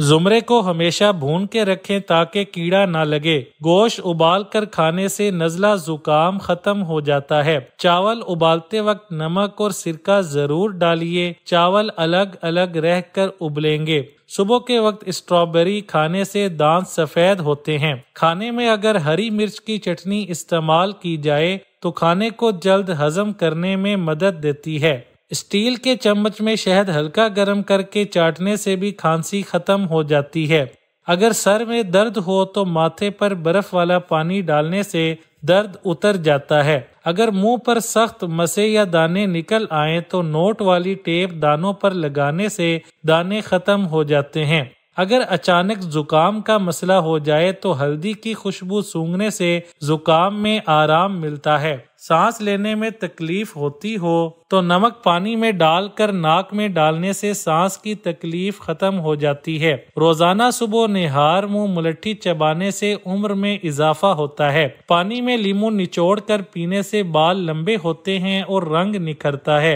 जुमरे को हमेशा भून के रखें ताकि कीड़ा ना लगे गोश्त उबाल कर खाने से नजला जुकाम खत्म हो जाता है चावल उबालते वक्त नमक और सिरका जरूर डालिए चावल अलग अलग रह कर उबलेंगे सुबह के वक्त स्ट्रॉबेरी खाने से दांत सफेद होते हैं खाने में अगर हरी मिर्च की चटनी इस्तेमाल की जाए तो खाने को जल्द हजम करने में मदद देती है स्टील के चम्मच में शहद हल्का गर्म करके चाटने से भी खांसी खत्म हो जाती है अगर सर में दर्द हो तो माथे पर बर्फ वाला पानी डालने से दर्द उतर जाता है अगर मुंह पर सख्त मसे या दाने निकल आए तो नोट वाली टेप दानों पर लगाने से दाने खत्म हो जाते हैं अगर अचानक जुकाम का मसला हो जाए तो हल्दी की खुशबू सूंघने से जुकाम में आराम मिलता है सांस लेने में तकलीफ होती हो तो नमक पानी में डालकर नाक में डालने से सांस की तकलीफ खत्म हो जाती है रोजाना सुबह निहार मुंह मुलट्ठी चबाने से उम्र में इजाफा होता है पानी में लीमू निचोड़ कर पीने से बाल लंबे होते हैं और रंग निखरता है